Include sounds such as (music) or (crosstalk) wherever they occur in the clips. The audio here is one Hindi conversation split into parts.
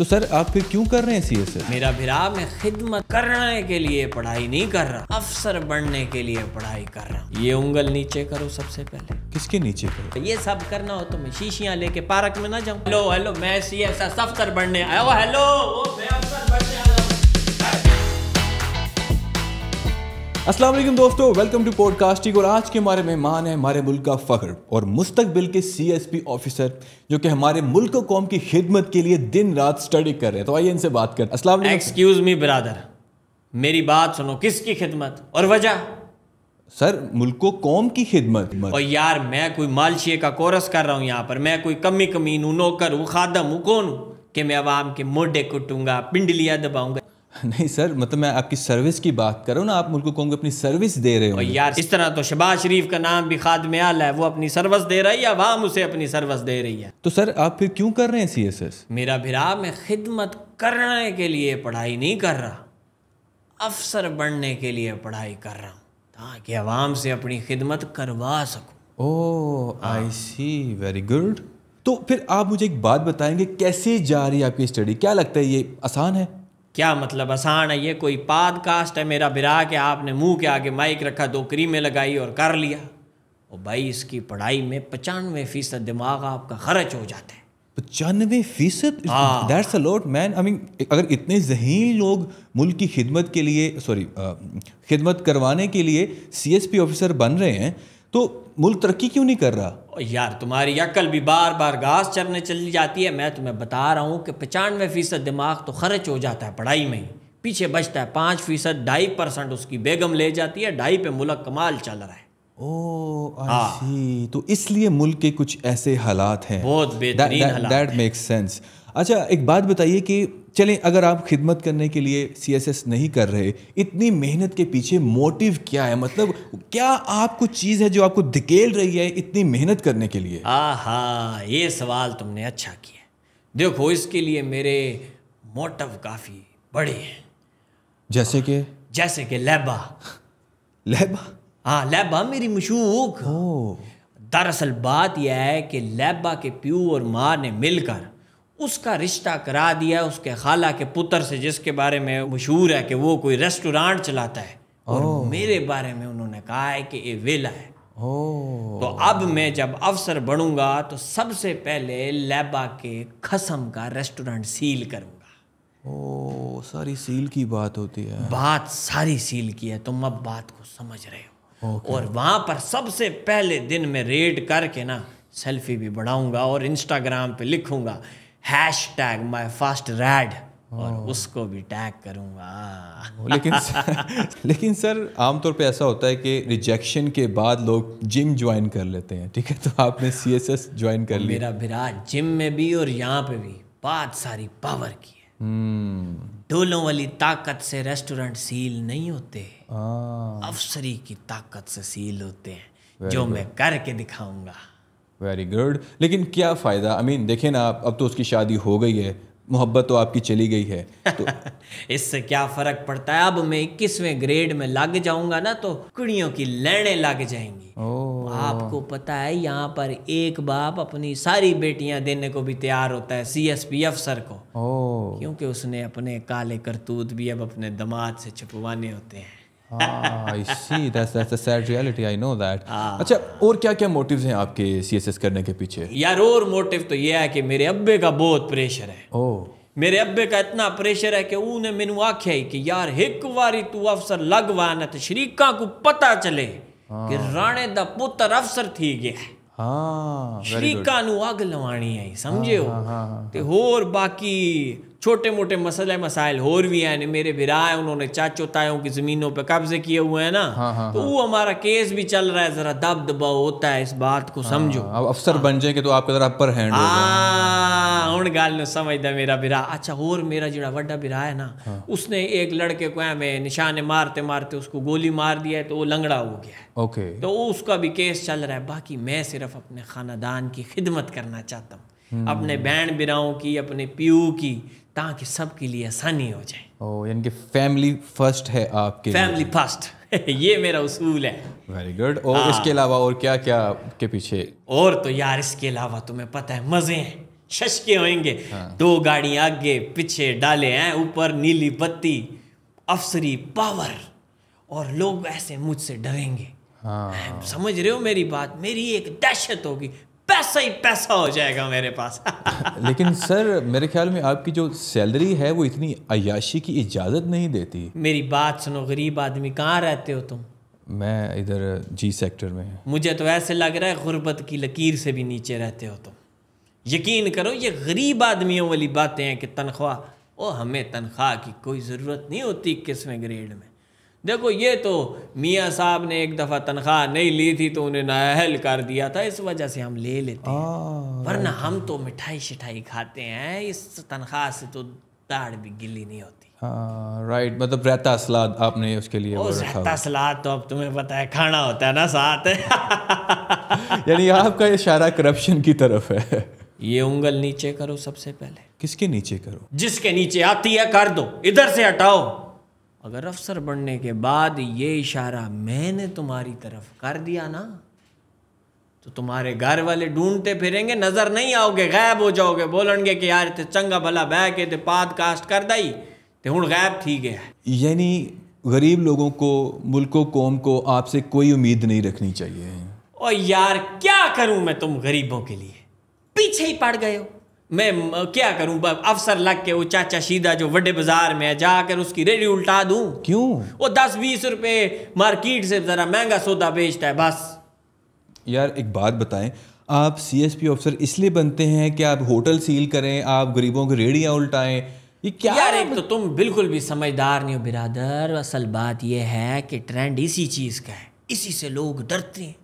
तो सर आप फिर क्यों कर रहे हैं सी एस मेरा भिरा मैं खिदमत करने के लिए पढ़ाई नहीं कर रहा अफसर बनने के लिए पढ़ाई कर रहा ये उंगल नीचे करो सबसे पहले किसके नीचे करो ये सब करना हो तो मैं शीशियाँ लेके पार्क में ना जाऊँ हेलो हेलो मैं सी एस अफसर बनने आया हेलो असलम दोस्तों वेलकम टू पॉडकास्टिंग और आज के हमारे मेहमान हैं हमारे मुल्क का फ़ख्र और मुस्तबिल के सी एस पी ऑफिसर जो कि हमारे मुल्क और कौम की खिदमत के लिए दिन रात स्टडी कर रहे हैं तो आइए इनसे बात करें एक्सक्यूज़ मी ब्रादर मेरी बात सुनो किसकी खिदमत और वजह सर मुल्को कौम की खिदमत और यार मैं कोई मालशिये का कोरस कर रहा हूँ यहाँ पर मैं कोई कमी कमीन हूँ नौकर हूँ खादम हूँ कौन हूँ कि मैं आवाम के मोडे कुटूंगा पिंडलियाँ दबाऊंगा (laughs) नहीं सर मतलब मैं आपकी सर्विस की बात कर रहा हूँ ना आप मुल्क को अपनी सर्विस दे रहे हो यार इस तरह तो शबाज शरीफ का नाम भी में आला है वो अपनी सर्विस दे रहा है वहां वाम उसे अपनी सर्विस दे रही है तो सर आप फिर क्यों कर रहे हैं सी एस एस मेरा भिरा मैं खिदमत करने के लिए पढ़ाई नहीं कर रहा अफसर बनने के लिए पढ़ाई कर रहा हूँ ताकि आवाम से अपनी खिदमत करवा सकूँ ओ आई सी वेरी गुड तो फिर आप मुझे एक बात बताएंगे कैसे जा रही है आपकी स्टडी क्या लगता है ये आसान है क्या मतलब आसान है ये कोई कास्ट है मेरा बिरा के आपने मुंह के आगे माइक रखा दो क्रीमें लगाई और कर लिया और भाई इसकी पढ़ाई में पचानवे फीसद दिमाग आपका खर्च हो जाता है पचानवे फीसद लोट मैन आई मीन अगर इतने जहीन लोग मुल्क की खिदमत के लिए सॉरी खिदमत करवाने के लिए सी ऑफिसर बन रहे हैं तो मुल्क तरक्की क्यों नहीं कर रहा यार तुम्हारी अकल भी बार बार घास चरने चली जाती है मैं तुम्हें बता रहा हूँ कि पचानवे फ़ीसद दिमाग तो खर्च हो जाता है पढ़ाई में ही पीछे बचता है पाँच फ़ीसद ढाई परसेंट उसकी बेगम ले जाती है ढाई पे मुल्क कमाल चल रहा है ओ आई हाँ। तो इसलिए मुल्क के कुछ ऐसे हालात हैं बहुत बेहतरीन दैट मेक्स सेंस अच्छा एक बात बताइए कि चलें अगर आप खिदमत करने के लिए एस नहीं कर रहे इतनी मेहनत के पीछे मोटिव क्या है मतलब क्या आपको चीज़ है जो आपको धकेल रही है इतनी मेहनत करने के लिए हाँ ये सवाल तुमने अच्छा किया देखो इसके लिए मेरे मोटिव काफ़ी बड़े हैं जैसे कि जैसे कि लैबा लैबा हाँ लैबा मेरी मशहूर हो दरअसल बात यह है कि लैबा के प्यू और माँ ने मिलकर उसका रिश्ता करा दिया उसके खाला के पुत्र से जिसके बारे में मशहूर है कि वो कोई रेस्टोरेंट चलाता है और मेरे बारे में उन्होंने कहा है कि ये वेला है तो अब मैं जब अफसर बनूंगा तो सबसे पहले लैबा के खसम का रेस्टोरेंट सील करूंगा ओ सारी सील की बात होती है बात सारी सील की है तुम अब बात को समझ रहे हो और वहाँ पर सबसे पहले दिन में रेड करके ना सेल्फी भी बढ़ाऊंगा और इंस्टाग्राम पे लिखूंगा hashtag my first red और उसको भी टैग करूँगा लेकिन सर, (laughs) लेकिन सर आमतौर पे ऐसा होता है कि रिजेक्शन के बाद लोग जिम ज्वाइन कर लेते हैं ठीक है तो आपने सी एस एस ज्वाइन कर लिया मेरा भिरा जिम में भी और यहाँ पे भी बात सारी पावर की है डोलों हम्म। hmm. वाली ताकत से रेस्टोरेंट सील नहीं होते ah. अफसरी की ताकत से सील होते हैं जो मैं करके दिखाऊंगा वेरी गुड लेकिन क्या फ़ायदा आई I मीन mean, देखें ना आप अब तो उसकी शादी हो गई है मोहब्बत तो आपकी चली गई है तो (laughs) इससे क्या फ़र्क पड़ता है अब मैं इक्कीसवें ग्रेड में लग जाऊंगा ना तो कुड़ियों की लड़ने लग जाएंगी आपको पता है यहाँ पर एक बाप अपनी सारी बेटियां देने को भी तैयार होता है सी एस पी अफसर को क्योंकि उसने अपने काले करतूत भी अब अपने दमाद से छुपवाने होते हैं I see that's that's a sad reality I know that अच्छा और क्या क्या मोटिव्स हैं आपके सीएसएस करने के पीछे यार और मोटिव तो ये है कि मेरे अब्बे का बहुत प्रेशर है ओ oh. मेरे अब्बे का इतना प्रेशर है कि उन्हें मैनू आख्या है कि यार एक बारी तू अफसर लगवा ना तो शरीका को पता चले ah. कि राणे दा पुत्र अफसर थी गया है हाँ ah, शरीका नु अग लवानी है समझे ah, हो ah, ah, ते और बाकी छोटे मोटे मसले मसाइल हो भी हैं मेरे बिरा है उन्होंने चाचो तायों की ज़मीनों पर कब्जे किए हुए हैं ना हाँ, हाँ, तो हाँ। वो हमारा केस भी चल रहा है ज़रा दब दबा होता है इस बात को हाँ, समझो अब अफसर हाँ, बन जाएंगे तो आपके ज़रा अपर हैंड हाँ हूँ गल समझदा मेरा बिरा अच्छा और मेरा जोड़ा व्डा बिरा है ना हाँ। उसने एक लड़के को है मैं निशाने मारते मारते उसको गोली मार दिया तो वो लंगड़ा हो गया ओके तो उसका भी केस चल रहा है बाकी मैं सिर्फ अपने ख़ानदान की खिदमत करना चाहता हूँ हम्म। अपने बहन बिराओं की अपने पीओ की ताकि सबके लिए आसानी हो जाए ओ यानी कि फैमिली फर्स्ट है आपके फैमिली फर्स्ट (laughs) ये मेरा उसूल है वेरी गुड और आ, हाँ। इसके अलावा और क्या क्या के पीछे और तो यार इसके अलावा तुम्हें पता है मजे हैं शशके होंगे हाँ। दो गाड़ी आगे पीछे डाले हैं ऊपर नीली बत्ती अफसरी पावर और लोग ऐसे मुझसे डरेंगे हाँ। समझ रहे हो मेरी बात मेरी एक दहशत होगी पैसा ही पैसा हो जाएगा मेरे पास (laughs) लेकिन सर मेरे ख्याल में आपकी जो सैलरी है वो इतनी अयाशी की इजाज़त नहीं देती मेरी बात सुनो गरीब आदमी कहाँ रहते हो तुम मैं इधर जी सेक्टर में मुझे तो ऐसे लग रहा है गुर्बत की लकीर से भी नीचे रहते हो तुम यकीन करो ये गरीब आदमियों वाली बातें हैं कि तनख्वाह ओ हमें तनख्वाह की कोई ज़रूरत नहीं होती किसवें ग्रेड में देखो ये तो मियाँ साहब ने एक दफ़ा तनख्वाह नहीं ली थी तो उन्हें नाहल कर दिया था इस वजह से हम ले लेते हैं हाँ, वरना तो हम तो मिठाई शिठाई खाते हैं इस तनख्वाह से तो दाढ़ भी गिली नहीं होती राइट हाँ, मतलब रहता सलाद आपने उसके लिए ओ, रहता सलाद तो अब तुम्हें पता है खाना होता है ना साथ (laughs) यानी आपका इशारा करप्शन की तरफ है ये उंगल नीचे करो सबसे पहले किसके नीचे करो जिसके नीचे आती है कर दो इधर से हटाओ अगर अफसर बनने के बाद ये इशारा मैंने तुम्हारी तरफ कर दिया ना तो तुम्हारे घर वाले ढूंढते फिरेंगे नज़र नहीं आओगे गायब हो जाओगे बोलेंगे कि यार ते चंगा भला बह के ते पाद कास्ट कर दई ते हूँ गायब थी गया यानी गरीब लोगों को मुल्को कौम को आपसे कोई उम्मीद नहीं रखनी चाहिए और यार क्या करूं मैं तुम गरीबों के लिए पीछे ही पड़ गए हो मैं क्या करूं अफसर लग के वो चाचा शीदा जो वे बाजार में है जाकर उसकी रेडी उल्टा दूं क्यों वो दस बीस रुपए मार्केट से जरा महंगा सौदा बेचता है बस यार एक बात बताएं आप सीएसपी अफसर इसलिए बनते हैं कि आप होटल सील करें आप गरीबों की रेडियाँ उल्टाएं ये क्या यार एक तो तुम बिल्कुल भी समझदार नहीं हो बिरादर असल बात यह है कि ट्रेंड इसी चीज़ का है इसी से लोग डरते हैं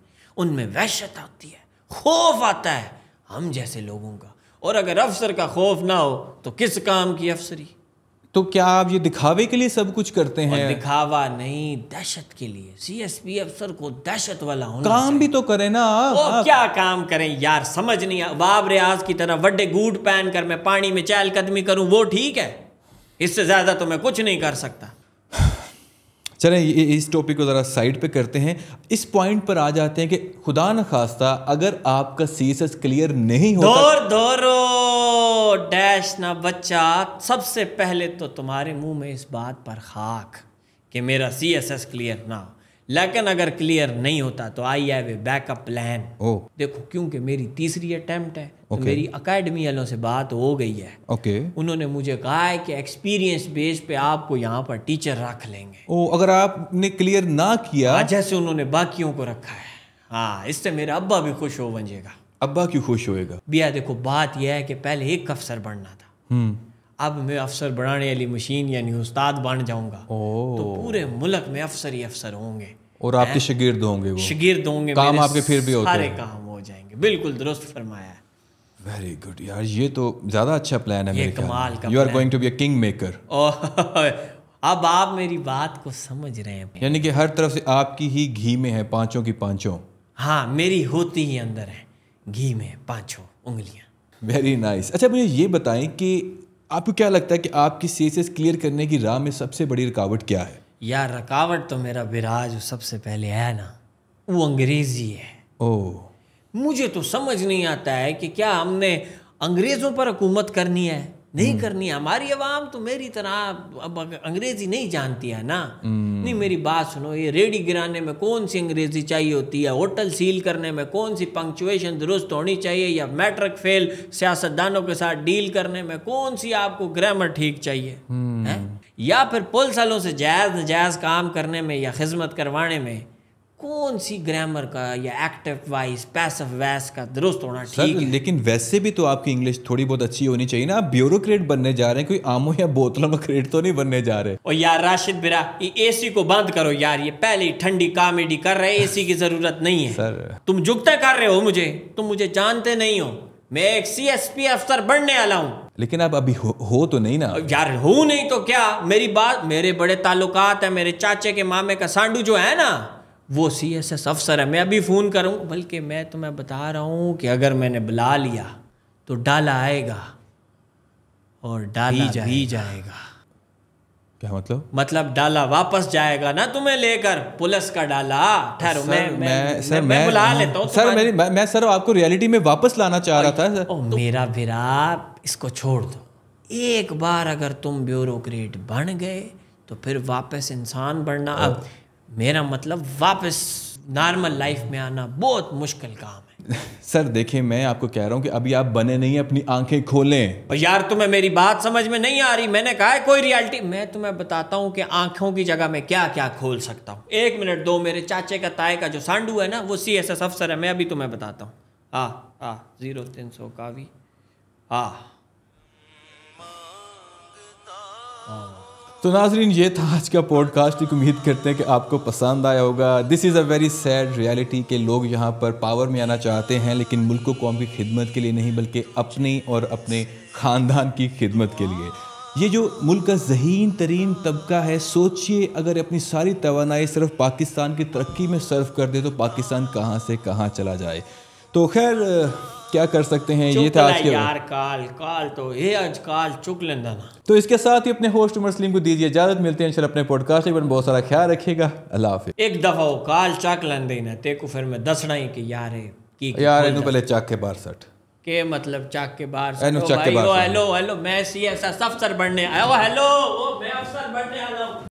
उनमें वहशत आती है खौफ आता है हम जैसे लोगों का और अगर अफसर का खौफ ना हो तो किस काम की अफसरी तो क्या आप ये दिखावे के लिए सब कुछ करते हैं दिखावा नहीं दहशत के लिए सीएसपी अफसर को दहशत वाला होना काम भी तो करें ना वो आप। क्या काम करें यार समझ नहीं बाब रियाज की तरह वड्डे गूट पहन कर मैं पानी में चहल कदमी करूं वो ठीक है इससे ज्यादा तो मैं कुछ नहीं कर सकता चलें इस टॉपिक को ज़रा साइड पे करते हैं इस पॉइंट पर आ जाते हैं कि खुदा न खास्ता अगर आपका सी एस एस क्लियर नहीं होता दौर दौरो डैश ना बच्चा सबसे पहले तो तुम्हारे मुंह में इस बात पर खाक कि मेरा सी एस एस क्लियर ना हो लेकिन अगर क्लियर नहीं होता तो I have a backup plan देखो क्योंकि मेरी तीसरी अटेम्प्ट है तो okay. मेरी अकेडमी वालों से बात हो गई है ओके okay. उन्होंने मुझे कहा है कि एक्सपीरियंस बेस पे आपको यहाँ पर टीचर रख लेंगे ओ अगर आपने क्लियर ना किया हाँ, जैसे उन्होंने बाकियों को रखा है हाँ इससे मेरा अब्बा भी खुश हो बनेगा अब्बा क्यों खुश होएगा भैया देखो बात यह है कि पहले एक अफसर बनना था हम्म। अब मैं अफसर बनाने वाली मशीन यानी उस्ताद बन जाऊंगा तो पूरे मुल्क में अफसर ही अफसर होंगे और आपके शगिर्द होंगे वो शगिर्द होंगे काम आपके फिर भी होते सारे काम हो जाएंगे बिल्कुल दुरुस्त फरमाया वेरी गुड यार ये तो ज्यादा अच्छा प्लान है ये कमाल का you are going to be a king maker अब आप मेरी बात को समझ रहे हैं यानी कि हर तरफ से आपकी ही घी में है पांचों की पांचों हाँ मेरी होती ही अंदर है घी में पांचों उंगलियां वेरी नाइस nice. अच्छा मुझे ये बताएं कि आपको क्या लगता है कि आपकी सी क्लियर करने की राह में सबसे बड़ी रुकावट क्या है यार रुकावट तो मेरा विराज सबसे पहले है ना वो अंग्रेज़ी है ओ मुझे तो समझ नहीं आता है कि क्या हमने अंग्रेज़ों पर हुकूमत करनी है नहीं हम्म। करनी हमारी आवाम तो मेरी तरह अब अंग्रेजी नहीं जानती है ना हम्म। नहीं मेरी बात सुनो ये रेडी गिराने में कौन सी अंग्रेजी चाहिए होती है होटल सील करने में कौन सी पंक्चुएशन दुरुस्त होनी चाहिए या मैट्रिक फेल सियासतदानों के साथ डील करने में कौन सी आपको ग्रामर ठीक चाहिए हम्म। है? या फिर पुल सालों से जायज़ नजायज़ काम करने में या खिदमत करवाने में कौन सी ग्रामर का या एक्टिव वाइस पैसिव वैस का दुरुस्त होना ठीक है लेकिन वैसे भी तो आपकी इंग्लिश थोड़ी बहुत अच्छी होनी चाहिए ना आप ब्यूरोक्रेट बनने जा रहे हैं कोई आमो या बोतलों में क्रेट तो नहीं बनने जा रहे और यार राशिद बिरा ये एसी को बंद करो यार ये पहले ही ठंडी कॉमेडी कर रहे एसी की जरूरत नहीं है सर तुम जुगता कर रहे हो मुझे तुम मुझे जानते नहीं हो मैं एक सी एस पी अफसर बनने वाला हूँ लेकिन आप अभी हो, हो तो नहीं ना यार हूँ नहीं तो क्या मेरी बात मेरे बड़े ताल्लुकात है मेरे चाचे के मामे का सांडू जो है ना वो सी एस एस अफसर है मैं अभी फ़ोन करूँ बल्कि मैं तुम्हें बता रहा हूँ कि अगर मैंने बुला लिया तो डाला आएगा और डाला ही जाएगा, ही जाएगा। क्या मतलब मतलब डाला वापस जाएगा ना तुम्हें लेकर पुलिस का डाला ठहरो मैं मैं मैं सर मैं, मैं बुला लेता हूँ सर मेरी मैं, मैं सर आपको रियलिटी में वापस लाना चाह रहा था सर ओ, मेरा भिरा इसको छोड़ दो एक बार अगर तुम ब्यूरोक्रेट बन गए तो फिर वापस इंसान बनना अब मेरा मतलब वापस नॉर्मल लाइफ में आना बहुत मुश्किल काम है (laughs) सर देखिए मैं आपको कह रहा हूँ कि अभी आप बने नहीं अपनी आंखें खोलें यार तुम्हें मेरी बात समझ में नहीं आ रही मैंने कहा है कोई रियलिटी मैं तुम्हें बताता हूँ कि आंखों की जगह मैं क्या क्या खोल सकता हूँ एक मिनट दो मेरे चाचे का ताए का जो सांडू है ना वो सी एस एस अफसर है मैं अभी तुम्हें बताता हूँ आ आ जीरो तीन सौ का भी आ, आ, आ, आ, आ, आ, आ, आ, आ। तो नाजरीन ये था आज का पॉडकास्ट एक उम्मीद करते हैं कि आपको पसंद आया होगा this is a very sad reality के लोग यहाँ पर पावर में आना चाहते हैं लेकिन मुल्क कौम की खिदमत के लिए नहीं बल्कि अपनी और अपने ख़ानदान की खिदमत के लिए ये जो मुल्क का जहीन तरीन तबका है सोचिए अगर अपनी सारी तोानाई सिर्फ पाकिस्तान की तरक्की में सर्व कर दे तो पाकिस्तान कहाँ से कहाँ चला जाए तो खैर क्या कर सकते हैं ये था आज के यार काल काल तो ये आज काल चुक लंदना तो इसके साथ ही अपने होस्ट उमर सलीम को दीजिए इजाजत मिलते हैं अपने पॉडकास्ट पर बहुत सारा ख्याल रखिएगा अल्लाह हाफिज एक दफा काल चक लंदे ते को फिर मैं दसना ही कि यार की यार इन पहले चक के बार सट के मतलब चाक के बाहर हेलो हेलो हेलो मैं सी एस एस अफसर बनने आया हेलो मैं अफसर बनने आया